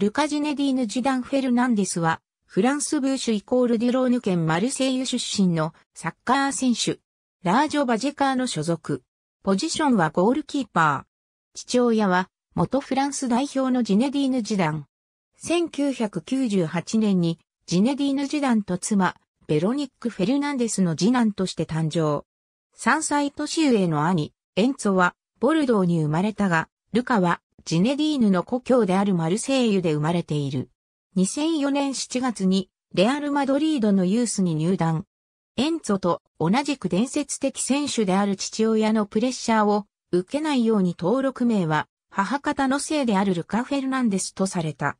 ルカ・ジネディーヌ・ジダン・フェルナンデスは、フランスブーシュイコールデュローヌ県マルセイユ出身のサッカー選手。ラージョ・バジェカーの所属。ポジションはゴールキーパー。父親は、元フランス代表のジネディーヌ・ジダン。1998年に、ジネディーヌ・ジダンと妻、ベロニック・フェルナンデスの次男として誕生。3歳年上の兄、エンツォは、ボルドーに生まれたが、ルカは、ジネディーヌの故郷であるマルセイユで生まれている。2004年7月にレアル・マドリードのユースに入団。エンツォと同じく伝説的選手である父親のプレッシャーを受けないように登録名は母方のせいであるルカ・フェルナンデスとされた。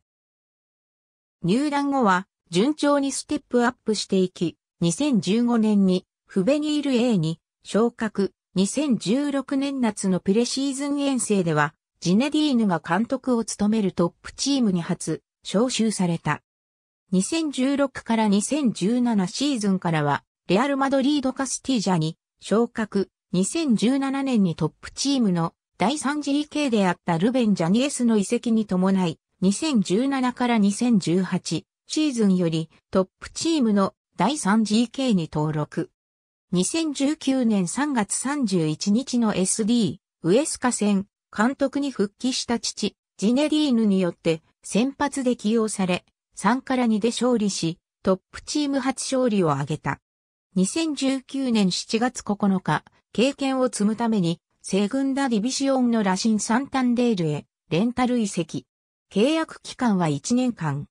入団後は順調にステップアップしていき、2015年にフベニール A に昇格、2016年夏のプレシーズン遠征ではジネディーヌが監督を務めるトップチームに初、招集された。2016から2017シーズンからは、レアル・マドリード・カスティージャに昇格、2017年にトップチームの第 3GK であったルベン・ジャニエスの移籍に伴い、2017から2018シーズンよりトップチームの第 3GK に登録。2019年3月31日の SD、ウエスカ戦、監督に復帰した父、ジネリーヌによって先発で起用され、3から2で勝利し、トップチーム初勝利を挙げた。2019年7月9日、経験を積むために、西軍ダディビシオンの羅針サンタンデールへ、レンタル移籍。契約期間は1年間。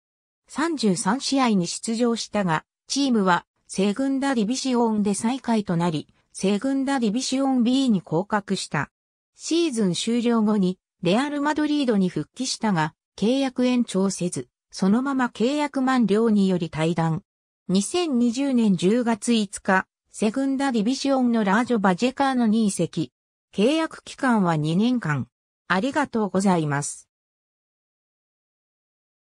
33試合に出場したが、チームは、西軍ダディビシオンで最下位となり、西軍ダディビシオン B に降格した。シーズン終了後にレアル・マドリードに復帰したが、契約延長せず、そのまま契約満了により退団。2020年10月5日、セグンダ・ディビジオンのラージョ・バジェカーノに移籍。契約期間は2年間。ありがとうございます。